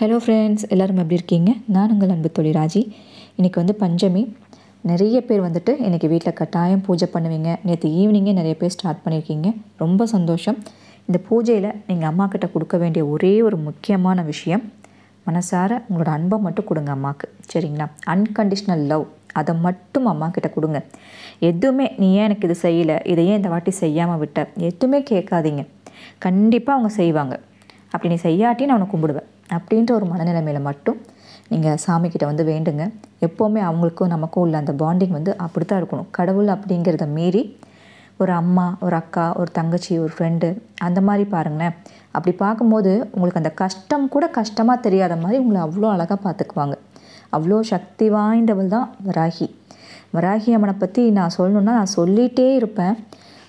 hello friends எல்லோரும் எப்படி இருக்கீங்க நான் உங்கள் அன்பு தொழில் ராஜி இன்றைக்கி வந்து பஞ்சமி நிறைய பேர் வந்துட்டு இன்றைக்கி வீட்டில் கட்டாயம் பூஜை பண்ணுவீங்க நேற்று ஈவினிங்கே நிறைய பேர் ஸ்டார்ட் பண்ணியிருக்கீங்க ரொம்ப சந்தோஷம் இந்த பூஜையில் நீங்கள் அம்மா கிட்ட கொடுக்க வேண்டிய ஒரே ஒரு முக்கியமான விஷயம் மனசார உங்களோட அன்பை மட்டும் கொடுங்க அம்மாவுக்கு சரிங்களா அன்கண்டிஷ்னல் லவ் அதை மட்டும் அம்மா கிட்ட கொடுங்க எதுவுமே நீ ஏன் எனக்கு இது செய்யலை இதை ஏன் இந்த வாட்டி செய்யாமல் விட்ட எதுவுமே கேட்காதீங்க கண்டிப்பாக அவங்க செய்வாங்க அப்படி நீ செய்யாட்டி நான் உனக்கு கும்பிடுவேன் அப்படின்ற ஒரு மனநிலைமையில் மட்டும் நீங்கள் சாமிக்கிட்ட வந்து வேண்டுங்க எப்போவுமே அவங்களுக்கும் நமக்கும் உள்ள அந்த பாண்டிங் வந்து அப்படி தான் இருக்கணும் கடவுள் அப்படிங்கிறத மீறி ஒரு அம்மா ஒரு அக்கா ஒரு தங்கச்சி ஒரு ஃப்ரெண்டு அந்த மாதிரி பாருங்களேன் அப்படி பார்க்கும்போது உங்களுக்கு அந்த கஷ்டம் கூட கஷ்டமாக தெரியாத மாதிரி உங்களை அவ்வளோ அழகாக பார்த்துக்குவாங்க அவ்வளோ சக்தி வாய்ந்தவள் தான் வராகி வராகி அம்மனை பற்றி நான் சொல்லணுன்னா நான் சொல்லிகிட்டே இருப்பேன்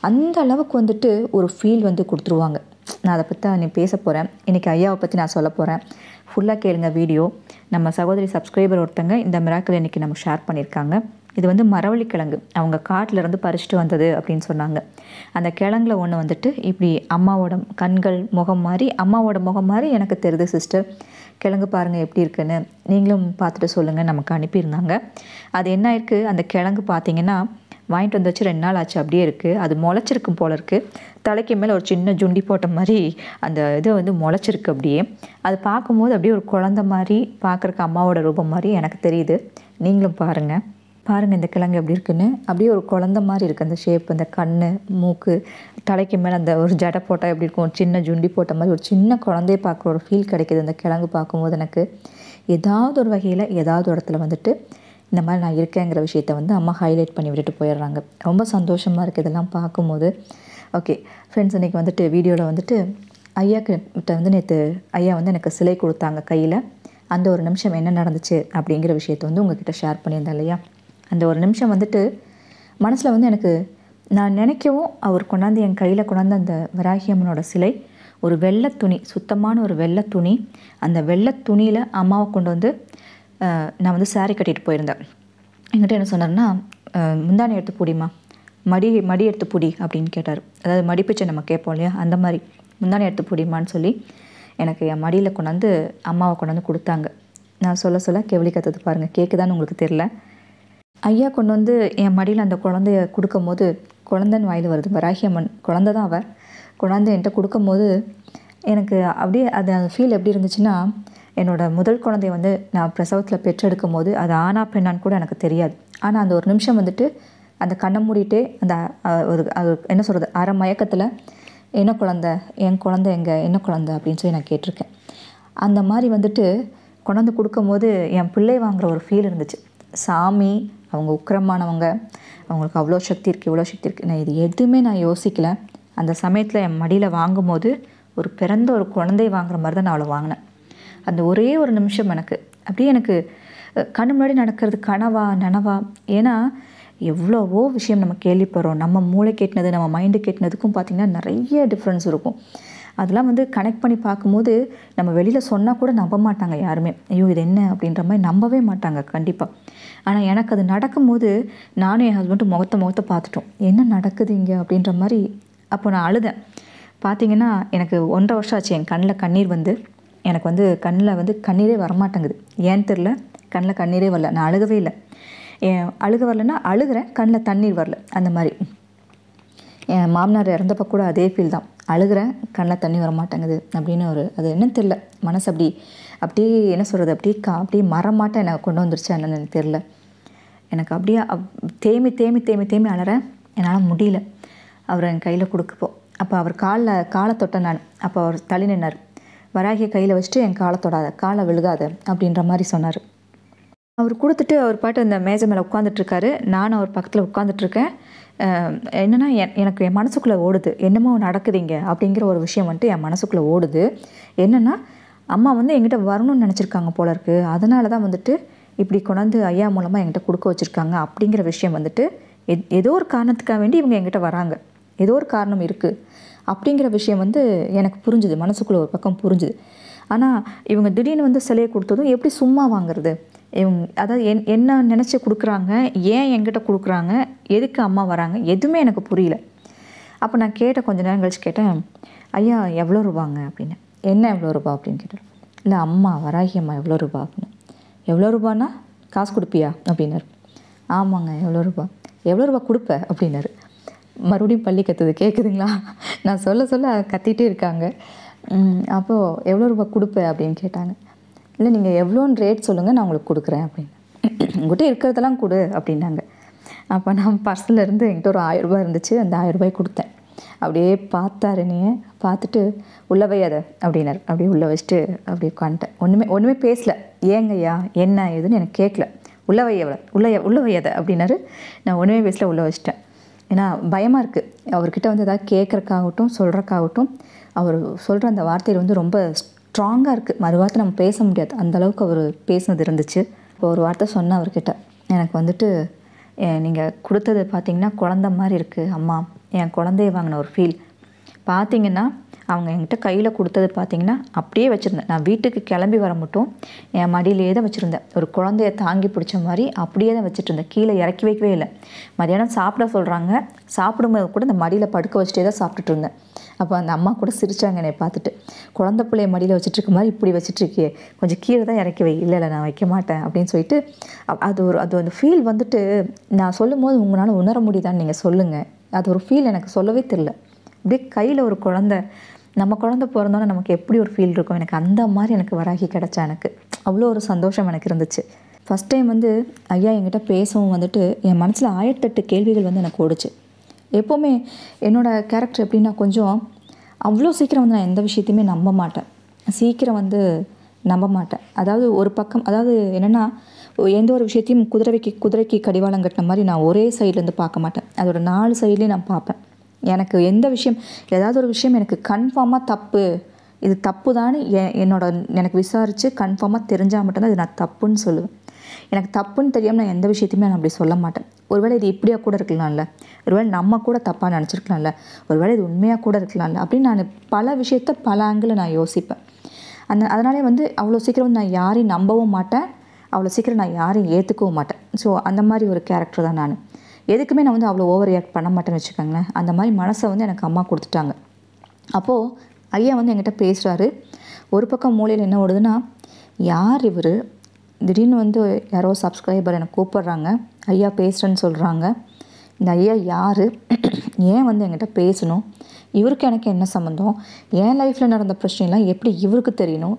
அந்த அளவுக்கு வந்துட்டு ஒரு ஃபீல் வந்து கொடுத்துருவாங்க நான் அதை பற்றி நீ பேச போகிறேன் இன்றைக்கி ஐயாவை பற்றி நான் சொல்ல போகிறேன் ஃபுல்லாக கேளுங்க வீடியோ நம்ம சகோதரி சப்ஸ்கிரைபர் ஒருத்தங்க இந்த மிராக்கள் இன்றைக்கி நம்ம ஷேர் பண்ணியிருக்காங்க இது வந்து மரவள்ளி கிழங்கு அவங்க காட்டிலேருந்து பறிச்சுட்டு வந்தது அப்படின்னு சொன்னாங்க அந்த கிழங்குல ஒன்று வந்துட்டு இப்படி அம்மாவோட கண்கள் முகம் மாதிரி அம்மாவோட முகம் மாதிரி எனக்கு தெரிது சிஸ்டர் கிழங்கு பாருங்கள் எப்படி இருக்குன்னு நீங்களும் பார்த்துட்டு சொல்லுங்கள் நமக்கு அனுப்பியிருந்தாங்க அது என்ன இருக்குது அந்த கிழங்கு பார்த்தீங்கன்னா வாங்கிட்டு வந்து வச்சு ரெண்டு நாள் ஆச்சு அப்படியே இருக்குது அது முளைச்சிருக்கும் போல இருக்குது தலைக்கு மேலே ஒரு சின்ன ஜுண்டி போட்ட மாதிரி அந்த இது வந்து முளைச்சிருக்கு அப்படியே அது பார்க்கும்போது அப்படியே ஒரு குழந்த மாதிரி பார்க்குறக்கு அம்மாவோட ரூபம் மாதிரி எனக்கு தெரியுது நீங்களும் பாருங்கள் பாருங்கள் இந்த கிழங்கு எப்படி இருக்குன்னு அப்படியே ஒரு குழந்த மாதிரி இருக்குது அந்த ஷேப் அந்த கண் மூக்கு தலைக்கு மேலே அந்த ஒரு ஜடை போட்டால் எப்படி இருக்கும் ஒரு சின்ன ஜுண்டி போட்ட மாதிரி ஒரு சின்ன குழந்தைய பார்க்குற ஒரு ஃபீல் கிடைக்கிது அந்த கிழங்கு பார்க்கும்போது எனக்கு ஏதாவது ஒரு வகையில் ஏதாவது இடத்துல வந்துட்டு இந்த மாதிரி நான் இருக்கேங்கிற விஷயத்த வந்து அம்மா ஹைலைட் பண்ணி விட்டுட்டு போயிடுறாங்க ரொம்ப சந்தோஷமாக இருக்குது இதெல்லாம் பார்க்கும்போது ஓகே ஃப்ரெண்ட்ஸ் இன்றைக்கி வந்துட்டு வீடியோவில் வந்துட்டு ஐயா கிட்ட வந்து நேற்று ஐயா வந்து எனக்கு சிலை கொடுத்தாங்க கையில் அந்த ஒரு நிமிஷம் என்ன நடந்துச்சு அப்படிங்கிற விஷயத்த வந்து உங்ககிட்ட ஷேர் பண்ணியிருந்தேன் இல்லையா அந்த ஒரு நிமிஷம் வந்துட்டு மனசில் வந்து எனக்கு நான் நினைக்கவும் அவர் கொண்டாந்து என் கையில் கொண்டாந்து அந்த வராகியம்மனோட சிலை ஒரு வெள்ளை துணி சுத்தமான ஒரு வெள்ளை துணி அந்த வெள்ளை துணியில் அம்மாவை கொண்டு வந்து நான் வந்து சாரீ கட்டிட்டு போயிருந்தேன் என்கிட்ட என்ன சொன்னார்னா முந்தானி எடுத்து பிடிமா மடி மடி எடுத்து பிடி அப்படின்னு கேட்டார் அதாவது மடிப்பிச்சை நம்ம கேட்போம் இல்லையா அந்த மாதிரி முந்தானி எடுத்து பிடிமான்னு சொல்லி எனக்கு என் மடியில் கொண்டாந்து அம்மாவை கொண்டாந்து கொடுத்தாங்க நான் சொல்ல சொல்ல கெவலி கற்றுது பாருங்கள் கேட்குதான்னு உங்களுக்கு தெரில ஐயா கொண்டு வந்து என் மடியில் அந்த குழந்தைய கொடுக்கும் போது குழந்தன் வாயில் வருது வராகி அம்மன் குழந்தை தான் அவள் குழந்தை என்கிட்ட கொடுக்கும் போது எனக்கு அப்படியே அது அந்த ஃபீல் எப்படி இருந்துச்சுன்னா என்னோடய முதல் குழந்தைய வந்து நான் பிரசவத்தில் பெற்றெடுக்கும் போது அது ஆனா பெண்ணான்னு கூட எனக்கு தெரியாது ஆனால் அந்த ஒரு நிமிஷம் வந்துட்டு அந்த கண்ணை மூடிட்டு அந்த ஒரு என்ன சொல்கிறது அரை மயக்கத்தில் என்ன குழந்த என் குழந்த எங்கே என்ன குழந்த அப்படின்னு சொல்லி நான் கேட்டிருக்கேன் அந்த மாதிரி வந்துட்டு குழந்தை கொடுக்கும்போது என் பிள்ளை வாங்குகிற ஒரு ஃபீல் இருந்துச்சு சாமி அவங்க உக்கிரமானவங்க அவங்களுக்கு அவ்வளோ சக்தி இருக்குது இவ்வளோ சக்தி இருக்குது நான் இது எதுவுமே நான் யோசிக்கல அந்த சமயத்தில் என் மடியில் வாங்கும்போது ஒரு பிறந்த ஒரு குழந்தை வாங்குற மாதிரி தான் நான் அவளை வாங்கினேன் அந்த ஒரே ஒரு நிமிஷம் எனக்கு அப்படியே எனக்கு கண் முன்னாடி நடக்கிறது கனவா நனவா ஏன்னா எவ்வளவோ விஷயம் நம்ம கேள்விப்படுறோம் நம்ம மூளை கேட்டினது நம்ம மைண்டு கேட்டினதுக்கும் பார்த்திங்கன்னா நிறைய டிஃப்ரென்ஸ் இருக்கும் அதெல்லாம் வந்து கனெக்ட் பண்ணி பார்க்கும்போது நம்ம வெளியில் சொன்னால் கூட நம்ப மாட்டாங்க யாருமே ஐயோ இது என்ன அப்படின்ற மாதிரி நம்பவே மாட்டாங்க கண்டிப்பாக ஆனால் எனக்கு அது நடக்கும்போது நானும் என் ஹஸ்பண்டும் முகத்த முகத்த பார்த்துட்டோம் என்ன நடக்குது இங்கே அப்படின்ற மாதிரி அப்போ நான் அழுதேன் பார்த்திங்கன்னா எனக்கு ஒன்றரை வருஷம் ஆச்சு என் கண்ணில் கண்ணீர் வந்து எனக்கு வந்து கண்ணில் வந்து கண்ணீரே வரமாட்டேங்குது ஏன்னு தெரில கண்ணில் கண்ணீரே வரல நான் அழுகவே இல்லை அழுக வரலன்னா அழுகிறேன் கண்ணில் தண்ணீர் வரல அந்த மாதிரி என் மாமனார் இறந்தப்போ கூட அதே ஃபீல் தான் அழுகிறேன் கண்ணில் தண்ணி வர மாட்டேங்குது அப்படின்னு ஒரு அது என்னன்னு தெரில மனசு அப்படி அப்படியே என்ன சொல்கிறது அப்படியே கா அப்படியே மரமாட்டம் என்னை கொண்டு வந்துருச்சு என்னன்னு எனக்கு தெரில எனக்கு அப்படியே அப் தேமி தேமி தேமி தேமி அழறேன் என்னால் முடியல அவர் என் கையில் கொடுக்கப்போ அப்போ அவர் காலில் காலை தொட்டேன் நான் அப்போ அவர் தள்ளி நின்னார் வராகிய கையில் வச்சுட்டு என் காலை தொடாத காலை விழுகாத அப்படின்ற மாதிரி சொன்னார் அவர் கொடுத்துட்டு அவர் பாட்டு அந்த மேஜை மேலே உட்காந்துட்ருக்காரு நான் அவர் பக்கத்தில் உட்காந்துட்ருக்கேன் என்னென்னா எனக்கு என் மனசுக்குள்ளே ஓடுது என்னமோ நடக்குதுங்க அப்படிங்கிற ஒரு விஷயம் வந்துட்டு என் மனசுக்குள்ளே ஓடுது என்னென்னா அம்மா வந்து எங்கிட்ட வரணும்னு நினச்சிருக்காங்க போல இருக்குது அதனால தான் வந்துட்டு இப்படி கொண்டாந்து ஐயா மூலமாக எங்கிட்ட கொடுக்க வச்சுருக்காங்க அப்படிங்கிற விஷயம் வந்துட்டு ஏதோ ஒரு காரணத்துக்காக வேண்டி இவங்க எங்கிட்ட வராங்க ஏதோ ஒரு காரணம் இருக்குது அப்படிங்கிற விஷயம் வந்து எனக்கு புரிஞ்சுது மனசுக்குள்ளே ஒரு பக்கம் புரிஞ்சுது ஆனால் இவங்க திடீர்னு வந்து சிலையை கொடுத்ததும் எப்படி சும்மா வாங்குறது இவங்க அதாவது என் என்ன நினச்சி கொடுக்குறாங்க ஏன் என்கிட்ட கொடுக்குறாங்க எதுக்கு அம்மா வராங்க எதுவுமே எனக்கு புரியல அப்போ நான் கேட்டேன் கொஞ்சம் நேரம் கழிச்சு கேட்டேன் ஐயா எவ்வளோ ரூபாங்க அப்படின்னு என்ன எவ்வளோ ரூபா அப்படின்னு கேட்டார் இல்லை அம்மா வராகி அம்மா எவ்வளோ ரூபா அப்படின்னு எவ்வளோ ரூபானா காசு கொடுப்பியா அப்படின்னாரு ஆமாங்க எவ்வளோ ரூபா எவ்வளோ ரூபா கொடுப்ப அப்படின்னாரு மறுபடியும் பள்ளி கற்றுது கேட்குதுங்களா நான் சொல்ல சொல்ல கத்திகிட்டே இருக்காங்க அப்போது எவ்வளோ ரூபா கொடுப்பேன் அப்படின்னு கேட்டாங்க இல்லை நீங்கள் எவ்வளோன்னு ரேட் சொல்லுங்கள் நான் உங்களுக்கு கொடுக்குறேன் அப்படின்னு உங்கள்கிட்ட இருக்கிறதெல்லாம் கொடு அப்படின்னாங்க அப்போ நான் பர்ஸ்லேருந்து என்கிட்ட ஒரு ஆயிரரூபா இருந்துச்சு அந்த ஆயிரரூபாய் கொடுத்தேன் அப்படியே பார்த்தாரு நீ பார்த்துட்டு உள்ளே வை அதை அப்படின்னாரு அப்படியே உள்ளே வச்சுட்டு அப்படியே உட்காந்துட்டேன் ஒன்றுமே ஒன்றுமே ஏங்க ஏங்கய்யா என்ன ஏதுன்னு எனக்கு கேட்கல உள்ளே வை எவ்வளோ உள்ளே உள்ளே அதை அப்படின்னாரு நான் ஒன்றுமே பேசல உள்ளே வச்சிட்டேன் ஏன்னா பயமாக இருக்குது அவர்கிட்ட வந்து எதாவது கேட்குறக்காகட்டும் சொல்கிறக்காகட்டும் அவர் சொல்கிற அந்த வார்த்தையில் வந்து ரொம்ப ஸ்ட்ராங்காக இருக்குது மறுவார்த்தை நம்ம பேச முடியாது அந்தளவுக்கு அவர் பேசினது இருந்துச்சு இப்போ ஒரு வார்த்தை சொன்ன அவர்கிட்ட எனக்கு வந்துட்டு நீங்கள் கொடுத்தது பார்த்தீங்கன்னா குழந்த மாதிரி இருக்குது அம்மா என் குழந்தைய வாங்கின ஒரு ஃபீல் பார்த்திங்கன்னா அவங்க என்கிட்ட கையில் கொடுத்தது பார்த்திங்கன்னா அப்படியே வச்சுருந்தேன் நான் வீட்டுக்கு கிளம்பி வர மட்டும் என் மடியிலேயே தான் வச்சுருந்தேன் ஒரு குழந்தைய தாங்கி பிடிச்ச மாதிரி அப்படியே தான் வச்சுட்டு இருந்தேன் கீழே இறக்கி வைக்கவே இல்லை மதியானம் சாப்பிட சொல்கிறாங்க சாப்பிடும்போது கூட இந்த மடியில் படுக்க வச்சுட்டே தான் சாப்பிட்டுட்டு இருந்தேன் அப்போ அந்த அம்மா கூட சிரித்தாங்க என்னை பார்த்துட்டு குழந்த பிள்ளைய மடியில் வச்சுட்டு மாதிரி இப்படி வச்சுட்ருக்கே கொஞ்சம் கீழே தான் இறக்கி வை இல்லை இல்லை நான் வைக்க மாட்டேன் அப்படின்னு சொல்லிட்டு அது ஒரு அது அந்த ஃபீல் வந்துட்டு நான் சொல்லும் போது உங்களால் உணர முடியுதான்னு நீங்கள் சொல்லுங்கள் அது ஒரு ஃபீல் எனக்கு சொல்லவே தெரில அப்படியே கையில் ஒரு குழந்த நம்ம குழந்த பிறந்தோன்னே நமக்கு எப்படி ஒரு ஃபீல் இருக்கும் எனக்கு அந்த மாதிரி எனக்கு வராகி கிடச்சா எனக்கு அவ்வளோ ஒரு சந்தோஷம் எனக்கு இருந்துச்சு ஃபஸ்ட் டைம் வந்து ஐயா என்கிட்ட பேசவும் வந்துட்டு என் மனசில் ஆயிரத்தெட்டு கேள்விகள் வந்து எனக்கு ஓடுச்சு எப்போவுமே என்னோடய கேரக்டர் எப்படின்னா கொஞ்சம் அவ்வளோ சீக்கிரம் வந்து நான் எந்த விஷயத்தையுமே நம்ப மாட்டேன் சீக்கிரம் வந்து நம்ப மாட்டேன் அதாவது ஒரு பக்கம் அதாவது என்னென்னா எந்த ஒரு விஷயத்தையும் குதிரைக்கு குதிரைக்கு கடிவாளம் கட்டின மாதிரி நான் ஒரே சைட்லேருந்து பார்க்க மாட்டேன் அதோடய நாலு சைட்லேயும் நான் பார்ப்பேன் எனக்கு எந்த விஷயம் ஏதாவது ஒரு விஷயம் எனக்கு கன்ஃபார்மாக தப்பு இது தப்பு தான் என்னோட எனக்கு விசாரித்து கன்ஃபார்மாக தெரிஞ்சால் மட்டும்தான் இது நான் தப்புன்னு சொல்லுவேன் எனக்கு தப்புன்னு தெரியாமல் நான் எந்த விஷயத்தையுமே நான் அப்படி சொல்ல மாட்டேன் ஒருவேளை இது இப்படியாக கூட இருக்கலாம்ல ஒருவேளை நம்ம கூட தப்பாக நினச்சிருக்கலாம்ல ஒருவேளை இது உண்மையாக கூட இருக்கலாம்ல அப்படின்னு நான் பல விஷயத்த பல ஆங்கிளில் நான் யோசிப்பேன் அந்த அதனாலே வந்து அவ்வளோ சீக்கிரம் நான் யாரையும் நம்பவும் மாட்டேன் அவ்வளோ சீக்கிரம் நான் யாரையும் ஏற்றுக்கவும் மாட்டேன் ஸோ அந்த மாதிரி ஒரு கேரக்டர் தான் நான் எதுக்குமே நான் வந்து அவ்வளோ ஓவர் ரியாக்ட் பண்ண மாட்டேன்னு வச்சுக்கோங்களேன் அந்த மாதிரி மனசை வந்து எனக்கு அம்மா கொடுத்துட்டாங்க அப்போது ஐயா வந்து என்கிட்ட பேசுகிறாரு ஒரு பக்கம் மூலையில் என்ன ஓடுதுன்னா யார் இவர் திடீர்னு வந்து யாரோ சப்ஸ்கிரைபர் எனக்கு கூப்பிட்றாங்க ஐயா பேசுகிறேன்னு சொல்கிறாங்க இந்த ஐயா யார் ஏன் வந்து என்கிட்ட பேசணும் இவருக்கு எனக்கு என்ன சம்மந்தம் என் லைஃப்பில் நடந்த பிரச்சனைலாம் எப்படி இவருக்கு தெரியணும்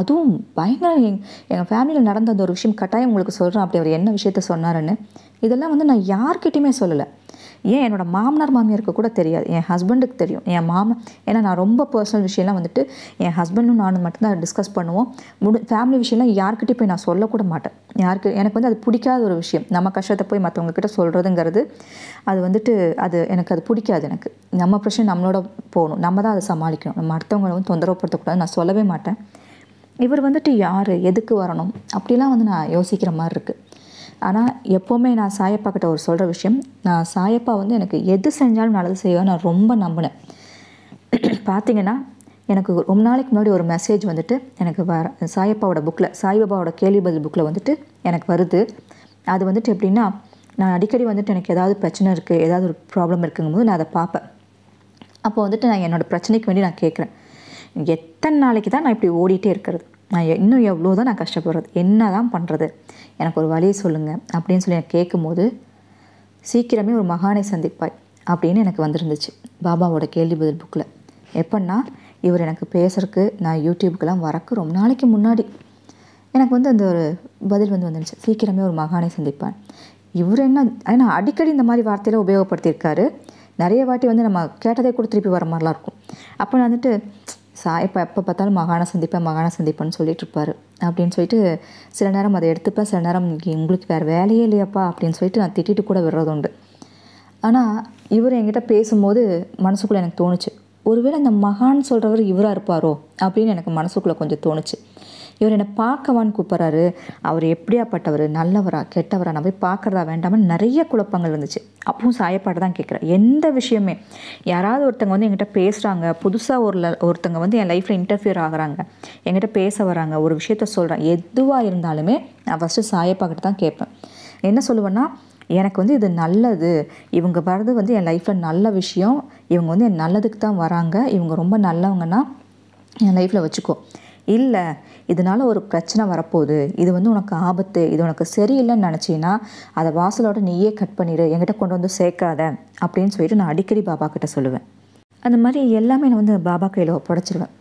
அதுவும் பயங்கர எங் எங்கள் ஃபேமிலியில் நடந்த அந்த ஒரு விஷயம் கட்டாயம் உங்களுக்கு சொல்கிறேன் அப்படி அவர் என்ன விஷயத்த சொன்னாருன்னு இதெல்லாம் வந்து நான் யார்கிட்டையுமே சொல்லலை ஏன் என்னோடய மாமனார் மாமியாருக்கு கூட தெரியாது என் ஹஸ்பண்டுக்கு தெரியும் என் மாமன் ஏன்னா நான் ரொம்ப பர்சனல் விஷயம்லாம் வந்துட்டு என் ஹஸ்பண்டும் நானும் மட்டும்தான் டிஸ்கஸ் பண்ணுவோம் முடி ஃபேமிலி விஷயம்லாம் யார்கிட்டையும் போய் நான் சொல்லக்கூட மாட்டேன் யாருக்கு எனக்கு வந்து அது பிடிக்காத ஒரு விஷயம் நம்ம கஷ்டத்தை போய் மற்றவங்கக்கிட்ட சொல்கிறதுங்கிறது அது வந்துட்டு அது எனக்கு அது பிடிக்காது எனக்கு நம்ம பிரச்சனை நம்மளோட போகணும் நம்ம தான் அதை சமாளிக்கணும் நம்ம வந்து தொந்தரவுப்படுத்தக்கூடாது நான் சொல்லவே மாட்டேன் இவர் வந்துட்டு யார் எதுக்கு வரணும் அப்படிலாம் வந்து நான் யோசிக்கிற மாதிரி இருக்குது ஆனால் எப்போவுமே நான் சாயப்பா கிட்ட ஒரு சொல்கிற விஷயம் நான் சாயப்பா வந்து எனக்கு எது செஞ்சாலும் நல்லது செய்வேன் நான் ரொம்ப நம்பினேன் பார்த்திங்கன்னா எனக்கு ரொம்ப நாளைக்கு முன்னாடி ஒரு மெசேஜ் வந்துட்டு எனக்கு வர சாயப்பாவோட புக்கில் சாய்பாபாவோட கேள்வி பதில் புக்கில் வந்துட்டு எனக்கு வருது அது வந்துட்டு எப்படின்னா நான் அடிக்கடி வந்துட்டு எனக்கு ஏதாவது பிரச்சனை இருக்குது ஏதாவது ஒரு ப்ராப்ளம் இருக்குங்கும்போது நான் அதை பார்ப்பேன் அப்போ வந்துட்டு நான் என்னோடய பிரச்சனைக்கு வேண்டி நான் கேட்குறேன் எத்தனை நாளைக்கு தான் நான் இப்படி ஓடிட்டே இருக்கிறது நான் இன்னும் எவ்வளோ தான் நான் கஷ்டப்படுறது என்ன தான் பண்ணுறது எனக்கு ஒரு வழியை சொல்லுங்கள் அப்படின்னு சொல்லி எனக்கு கேட்கும்போது சீக்கிரமே ஒரு மகானை சந்திப்பாய் அப்படின்னு எனக்கு வந்திருந்துச்சு பாபாவோட கேள்வி பதில் புக்கில் எப்படின்னா இவர் எனக்கு பேசுறதுக்கு நான் யூடியூபுக்கெலாம் வரக்கு ரொம்ப நாளைக்கு முன்னாடி எனக்கு வந்து அந்த ஒரு பதில் வந்து வந்துருந்துச்சு சீக்கிரமே ஒரு மகானை சந்திப்பான் இவர் என்ன ஏன்னா அடிக்கடி இந்த மாதிரி வார்த்தையில் உபயோகப்படுத்தியிருக்காரு நிறைய வாட்டி வந்து நம்ம கேட்டதே கூட திருப்பி வர மாதிரிலாம் இருக்கும் அப்போ நான் வந்துட்டு சா இப்போ எப்போ பார்த்தாலும் மகான சந்திப்பேன் மகான சந்திப்பேன்னு சொல்லிட்டு இருப்பார் அப்படின்னு சொல்லிட்டு சில நேரம் அதை எடுத்துப்பேன் சில நேரம் உங்களுக்கு வேறு வேலையே இல்லையாப்பா அப்படின்னு சொல்லிட்டு நான் திட்டிட்டு கூட விடுறது உண்டு ஆனால் இவர் என்கிட்ட பேசும்போது மனசுக்குள்ளே எனக்கு தோணுச்சு ஒருவேளை அந்த மகான் சொல்கிறவர் இவராக இருப்பாரோ அப்படின்னு எனக்கு மனசுக்குள்ளே கொஞ்சம் தோணுச்சு இவர் என்னை பார்க்கவான்னு கூப்பிட்றாரு அவர் எப்படியாப்பட்டவர் நல்லவரா கெட்டவரா நான் போய் பார்க்குறதா வேண்டாமல் நிறைய குழப்பங்கள் இருந்துச்சு அப்பவும் சாயப்பாடு தான் கேட்குறேன் எந்த விஷயமே யாராவது ஒருத்தங்க வந்து எங்கிட்ட பேசுகிறாங்க புதுசாக ஒரு ஒருத்தங்க வந்து என் லைஃப்பில் இன்டர்ஃபியர் ஆகிறாங்க எங்கிட்ட பேச வராங்க ஒரு விஷயத்த சொல்கிறேன் எதுவாக இருந்தாலுமே நான் ஃபஸ்ட்டு சாயப்பாக்கிட்ட தான் கேட்பேன் என்ன சொல்லுவேன்னா எனக்கு வந்து இது நல்லது இவங்க வர்றது வந்து என் லைஃப்பில் நல்ல விஷயம் இவங்க வந்து என் நல்லதுக்கு தான் வராங்க இவங்க ரொம்ப நல்லவங்கன்னா என் லைஃப்பில் வச்சுக்கோ இல்லை இதனால் ஒரு பிரச்சனை வரப்போகுது இது வந்து உனக்கு ஆபத்து இது உனக்கு சரியில்லைன்னு நினச்சின்னா அதை வாசலோட நீயே கட் பண்ணிடு என்கிட்ட கொண்டு வந்து சேர்க்காத அப்படின்னு சொல்லிட்டு நான் அடிக்கடி பாபா கிட்ட சொல்லுவேன் அந்த மாதிரி எல்லாமே நான் வந்து பாபா கையில் ஒப்படைச்சிருவேன்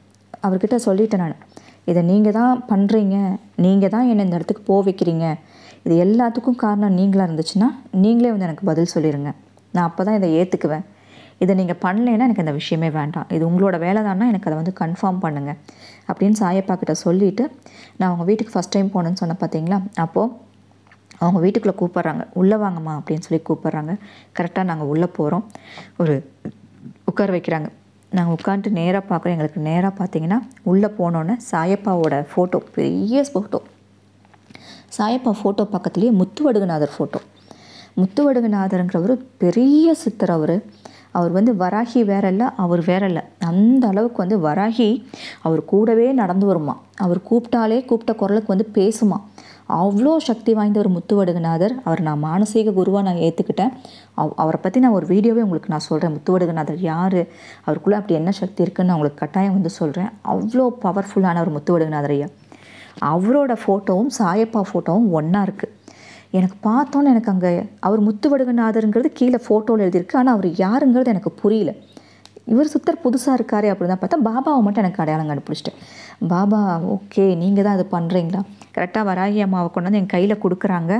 அவர்கிட்ட சொல்லிட்டேன் நான் இதை நீங்கள் தான் பண்ணுறீங்க நீங்கள் தான் என்னை இந்த இடத்துக்கு போக வைக்கிறீங்க இது எல்லாத்துக்கும் காரணம் நீங்களாக இருந்துச்சுன்னா நீங்களே வந்து எனக்கு பதில் சொல்லிடுங்க நான் அப்போ தான் இதை ஏற்றுக்குவேன் இதை நீங்கள் பண்ணலைன்னா எனக்கு இந்த விஷயமே வேண்டாம் இது உங்களோட வேலை தானா எனக்கு அதை வந்து கன்ஃபார்ம் பண்ணுங்கள் அப்படின்னு சாயப்பா கிட்ட சொல்லிவிட்டு நான் அவங்க வீட்டுக்கு ஃபஸ்ட் டைம் போனேன்னு சொன்ன பார்த்தீங்களா அப்போது அவங்க வீட்டுக்குள்ளே கூப்பிட்றாங்க உள்ளே வாங்கம்மா அப்படின்னு சொல்லி கூப்பிட்றாங்க கரெக்டாக நாங்கள் உள்ளே போகிறோம் ஒரு உட்கார வைக்கிறாங்க நாங்கள் உட்காந்துட்டு நேராக பார்க்குறோம் எங்களுக்கு நேராக பார்த்தீங்கன்னா உள்ளே போனோன்னே சாயப்பாவோட ஃபோட்டோ பெரிய ஃபோட்டோ சாயப்பா ஃபோட்டோ பக்கத்துலேயே முத்துவடுகநாதர் ஃபோட்டோ முத்துவடுகநாதருங்கிறவர் பெரிய சித்தர் அவர் அவர் வந்து வராகி வேற இல்லை அவர் வேற இல்லை அந்த அளவுக்கு வந்து வராகி அவர் கூடவே நடந்து வருமா அவர் கூப்பிட்டாலே கூப்பிட்ட குரலுக்கு வந்து பேசுமா அவ்வளோ சக்தி வாய்ந்த ஒரு முத்துவடுகநாதர் அவர் நான் மானசீக குருவாக நான் ஏற்றுக்கிட்டேன் அவ் அவரை பற்றி நான் ஒரு வீடியோவே உங்களுக்கு நான் சொல்கிறேன் முத்துவடுகநாதர் யார் அவருக்குள்ளே அப்படி என்ன சக்தி இருக்குன்னு நான் உங்களுக்கு கட்டாயம் வந்து சொல்கிறேன் அவ்வளோ பவர்ஃபுல்லான ஒரு முத்துவடுகநாதர் ஐயா அவரோட ஃபோட்டோவும் சாயப்பா ஃபோட்டோவும் ஒன்றா இருக்குது எனக்கு பார்த்தோன்னு எனக்கு அங்கே அவர் முத்துவடுகநாதருங்கிறது கீழே ஃபோட்டோவில் எழுதியிருக்கு ஆனால் அவர் யாருங்கிறது எனக்கு புரியல இவர் சுத்தர் புதுசாக இருக்காரே அப்படின்னு தான் பார்த்தா பாபாவை மட்டும் எனக்கு அடையாளம் கண்டுபிடிச்சிட்டேன் பாபா ஓகே நீங்கள் தான் அது பண்ணுறீங்களா கரெக்டாக வராகி அம்மாவை கொண்டாந்து என் கையில் கொடுக்குறாங்க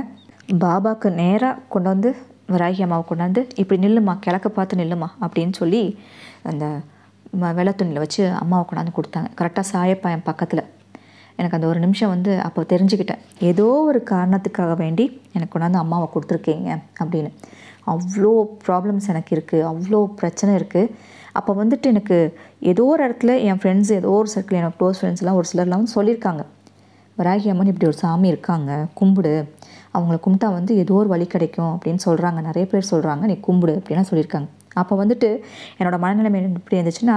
பாபாவுக்கு நேராக கொண்டு வந்து வராகி அம்மாவை கொண்டாந்து இப்படி நில்லுமா கிழக்க பார்த்து நில்லுமா அப்படின்னு சொல்லி அந்த வெள்ளத்துணியில் வச்சு அம்மாவை கொண்டாந்து கொடுத்தாங்க கரெக்டாக சாயப்பா என் பக்கத்தில் எனக்கு அந்த ஒரு நிமிஷம் வந்து அப்போ தெரிஞ்சுக்கிட்டேன் ஏதோ ஒரு காரணத்துக்காக வேண்டி எனக்கு கொண்டாந்து அம்மாவை கொடுத்துருக்கீங்க அப்படின்னு அவ்வளோ ப்ராப்ளம்ஸ் எனக்கு இருக்குது அவ்வளோ பிரச்சனை இருக்குது அப்போ வந்துட்டு எனக்கு ஏதோ ஒரு இடத்துல என் ஃப்ரெண்ட்ஸ் ஏதோ ஒரு சர்க்கிள் எனக்கு க்ளோஸ் ஃப்ரெண்ட்ஸ்லாம் ஒரு சிலர்லாம் வந்து சொல்லியிருக்காங்க வராகி அம்மன் இப்படி ஒரு சாமி இருக்காங்க கும்பிடு அவங்கள கும்பிட்டா வந்து ஏதோ ஒரு வழி கிடைக்கும் அப்படின்னு சொல்கிறாங்க நிறைய பேர் சொல்கிறாங்க நீ கும்பிடு அப்படின்லாம் சொல்லியிருக்காங்க அப்போ வந்துட்டு என்னோடய மனநிலைமை எப்படி இருந்துச்சுன்னா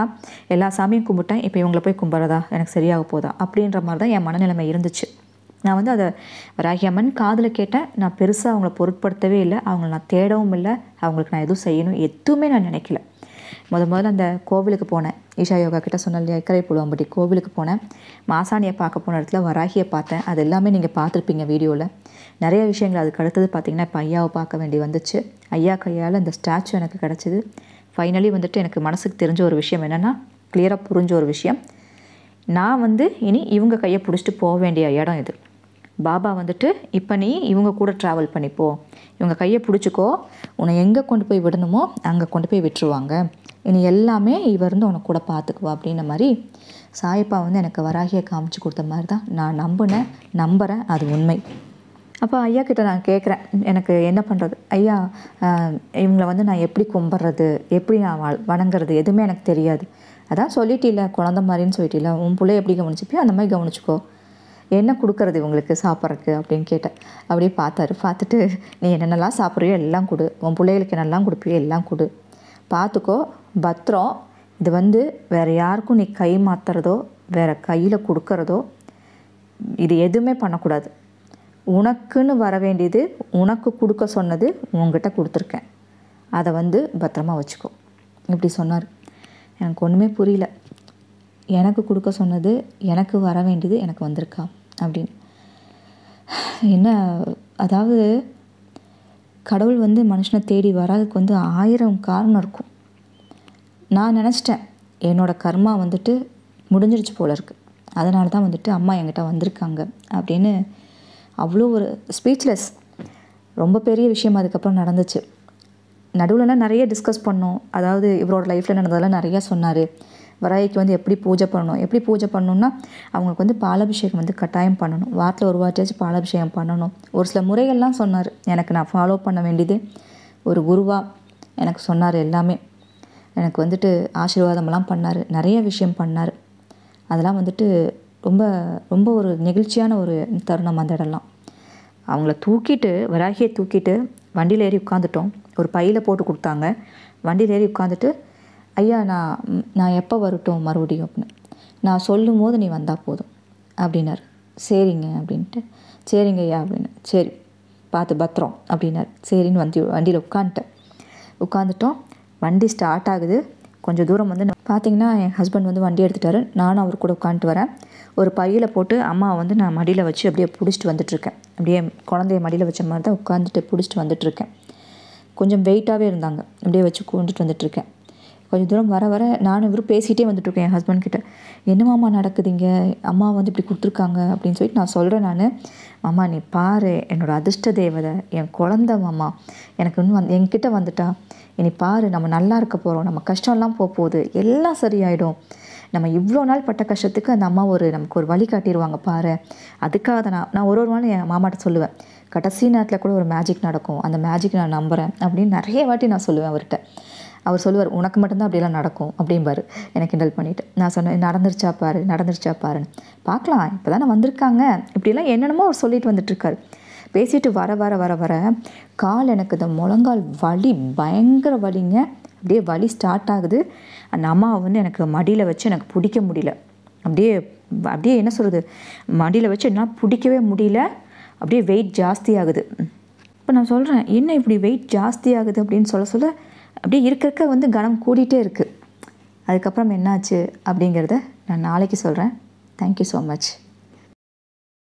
எல்லா சாமியும் கும்பிட்டேன் இப்போ இவங்களை போய் கும்பிட்றதா எனக்கு சரியாக போதா அப்படின்ற மாதிரி தான் என் மனநிலைமை இருந்துச்சு நான் வந்து அதை ராகியம்மன் காதில் கேட்டேன் நான் பெருசாக அவங்கள பொருட்படுத்தவே இல்லை அவங்கள நான் தேடவும் இல்லை அவங்களுக்கு நான் எதுவும் செய்யணும் எதுவுமே நான் நினைக்கல முத முதல்ல அந்த கோவிலுக்கு போனேன் ஈஷா யோகா கிட்ட சொன்ன இல்லையா இக்கரை புழுவம்பட்டி கோவிலுக்கு போனேன் மாசாணியை பார்க்க போன இடத்துல வராகியை பார்த்தேன் அது எல்லாமே நீங்கள் பார்த்துருப்பீங்க வீடியோவில் நிறைய விஷயங்கள் அதுக்கு அடுத்தது பார்த்திங்கன்னா இப்போ ஐயாவை பார்க்க வேண்டி வந்துச்சு ஐயா கையால் அந்த ஸ்டாச்சு எனக்கு கிடச்சிது ஃபைனலி வந்துட்டு எனக்கு மனசுக்கு தெரிஞ்ச ஒரு விஷயம் என்னென்னா கிளியராக புரிஞ்ச ஒரு விஷயம் நான் வந்து இனி இவங்க கையை பிடிச்சிட்டு போக வேண்டிய இடம் இது பாபா வந்துட்டு இப்போ நீ இவங்க கூட ட்ராவல் பண்ணிப்போ இவங்க கையை பிடிச்சிக்கோ உன்னை எங்கே கொண்டு போய் விடணுமோ அங்கே கொண்டு போய் விட்டுருவாங்க இனி எல்லாமே இவர் இருந்து உனக்கு கூட பார்த்துக்குவா அப்படின்ன மாதிரி சாயப்பா வந்து எனக்கு வராகியை காமிச்சு கொடுத்த மாதிரி தான் நான் நம்பினேன் நம்புகிறேன் அது உண்மை அப்போ ஐயா கிட்டே நான் கேட்குறேன் எனக்கு என்ன பண்ணுறது ஐயா இவங்களை வந்து நான் எப்படி கும்பிட்றது எப்படி நான் வணங்குறது எதுவுமே எனக்கு தெரியாது அதான் சொல்லிட்டில குழந்த மாதிரின்னு சொல்லிட்டில உன் பிள்ளை எப்படி கவனிச்சுப்பியோ அந்த மாதிரி கவனிச்சுக்கோ என்ன கொடுக்குறது இவங்களுக்கு சாப்பிட்றக்கு அப்படின்னு கேட்டேன் அப்படியே பார்த்தாரு பார்த்துட்டு நீ என்னென்னலாம் சாப்பிட்றியோ எல்லாம் கொடு உன் பிள்ளைகளுக்கு என்னெல்லாம் கொடுப்பியோ எல்லாம் கொடு பார்த்துக்கோ பத்திரம் இது வந்து வேறு யாருக்கும் நீ கை மாற்றுறதோ வேறு கையில் கொடுக்கறதோ இது எதுவுமே பண்ணக்கூடாது உனக்குன்னு வர வேண்டியது உனக்கு கொடுக்க சொன்னது உங்ககிட்ட கொடுத்துருக்கேன் அதை வந்து பத்திரமா வச்சுக்கோ இப்படி சொன்னார் எனக்கு ஒன்றுமே புரியல எனக்கு கொடுக்க சொன்னது எனக்கு வர வேண்டியது எனக்கு வந்திருக்கா அப்படின்னு என்ன அதாவது கடவுள் வந்து மனுஷனை தேடி வராதுக்கு வந்து ஆயிரம் காரணம் இருக்கும் நான் நினச்சிட்டேன் என்னோடய கர்மா வந்துட்டு முடிஞ்சிருச்சு போல இருக்குது அதனால தான் வந்துட்டு அம்மா என்கிட்ட வந்திருக்காங்க அப்படின்னு அவ்வளோ ஒரு ஸ்பீச்லெஸ் ரொம்ப பெரிய விஷயம் அதுக்கப்புறம் நடந்துச்சு நடுவில்லாம் நிறைய டிஸ்கஸ் பண்ணோம் அதாவது இவரோட லைஃப்பில் நடந்ததெல்லாம் நிறையா சொன்னார் வராய்க்கு வந்து எப்படி பூஜை பண்ணணும் எப்படி பூஜை பண்ணணும்னா அவங்களுக்கு வந்து பாலாபிஷேகம் வந்து கட்டாயம் பண்ணணும் வாரத்தில் ஒரு வாட்டியாச்சும் பாலாபிஷேகம் பண்ணணும் ஒரு சில முறைகள்லாம் சொன்னார் எனக்கு நான் ஃபாலோ பண்ண வேண்டியது ஒரு குருவாக எனக்கு சொன்னார் எல்லாமே எனக்கு வந்துட்டு ஆசீர்வாதமெல்லாம் பண்ணார் நிறைய விஷயம் பண்ணார் அதெல்லாம் வந்துட்டு ரொம்ப ரொம்ப ஒரு நெகிழ்ச்சியான ஒரு தருணம் அந்த இடம்லாம் அவங்கள தூக்கிட்டு வராகியை தூக்கிட்டு வண்டியில் ஏறி உட்காந்துட்டோம் ஒரு பையில் போட்டு கொடுத்தாங்க வண்டியில் ஏறி உட்காந்துட்டு ஐயா நான் நான் எப்போ வரட்டும் மறுபடியும் அப்படின்னு நான் சொல்லும் போது நீ வந்தால் போதும் அப்படின்னாரு சரிங்க அப்படின்ட்டு சரிங்க ஐயா அப்படின்னு சரி பார்த்து பத்திரம் அப்படின்னாரு சரின்னு வந்து வண்டியில் உட்காந்துட்டேன் உட்காந்துட்டோம் வண்டி ஸ்டார்ட் ஆகுது கொஞ்சம் தூரம் வந்து பார்த்தீங்கன்னா என் ஹஸ்பண்ட் வந்து வண்டி எடுத்துட்டாரு நானும் அவர் கூட உட்காந்துட்டு வரேன் ஒரு பையில போட்டு அம்மாவை வந்து நான் மடியில் வச்சு அப்படியே பிடிச்சிட்டு வந்துட்டுருக்கேன் அப்படியே குழந்தைய மடியில் வச்ச மாதிரி தான் உட்காந்துட்டு பிடிச்சிட்டு வந்துட்டுருக்கேன் கொஞ்சம் வெயிட்டாகவே இருந்தாங்க அப்படியே வச்சு கொண்டுட்டு வந்துட்டுருக்கேன் கொஞ்சம் தூரம் வர வர நானும் இவரும் பேசிகிட்டே வந்துட்டுருக்கேன் என் ஹஸ்பண்ட் கிட்ட என்ன மாமா நடக்குதுங்க அம்மா வந்து இப்படி கொடுத்துருக்காங்க அப்படின்னு சொல்லிட்டு நான் சொல்கிறேன் நான் மாமா நீ பாரு என்னோடய அதிர்ஷ்ட தேவதை என் குழந்த மாமா எனக்கு இன்னும் வந் என்கிட்ட வந்துட்டா இனி பாரு நம்ம நல்லா இருக்க போகிறோம் நம்ம கஷ்டம்லாம் போக போகுது எல்லாம் சரியாயிடும் நம்ம இவ்வளோ நாள் பட்ட கஷ்டத்துக்கு அந்த அம்மா ஒரு நமக்கு ஒரு வழி காட்டிடுவாங்க பாரு அதுக்காக நான் நான் ஒரு ஒரு நாள் என் மாமாட்ட சொல்லுவேன் கடைசி நேரத்தில் கூட ஒரு மேஜிக் நடக்கும் அந்த மேஜிக் நான் நம்புகிறேன் அப்படின்னு நிறைய வாட்டி நான் சொல்லுவேன் அவர்கிட்ட அவர் சொல்லுவார் உனக்கு மட்டும்தான் அப்படிலாம் நடக்கும் அப்படிம்பார் எனக்கு கிண்டல் பண்ணிவிட்டு நான் சொன்னேன் நடந்துருச்சா பாரு நடந்துருச்சா பாருன்னு பார்க்கலாம் இப்போ தானே வந்திருக்காங்க இப்படிலாம் என்னென்னமோ அவர் சொல்லிட்டு வந்துட்டுருக்காரு பேசிட்டு வர வர வர வர கால் எனக்கு இந்த முழங்கால் வலி பயங்கர வலிங்க அப்படியே வலி ஸ்டார்ட் ஆகுது அந்த அம்மாவை வந்து எனக்கு மடியில் வச்சு எனக்கு பிடிக்க முடியல அப்படியே அப்படியே என்ன சொல்கிறது மடியில் வச்சு என்னால் பிடிக்கவே முடியல அப்படியே வெயிட் ஜாஸ்தி ஆகுது இப்போ நான் சொல்கிறேன் என்ன இப்படி வெயிட் ஜாஸ்தி ஆகுது அப்படின்னு சொல்ல சொல்ல அப்படியே இருக்கிறக்க வந்து கனம் கூடிகிட்டே இருக்குது அதுக்கப்புறம் என்னாச்சு அப்படிங்கிறத நான் நாளைக்கு சொல்கிறேன் தேங்க்யூ ஸோ மச்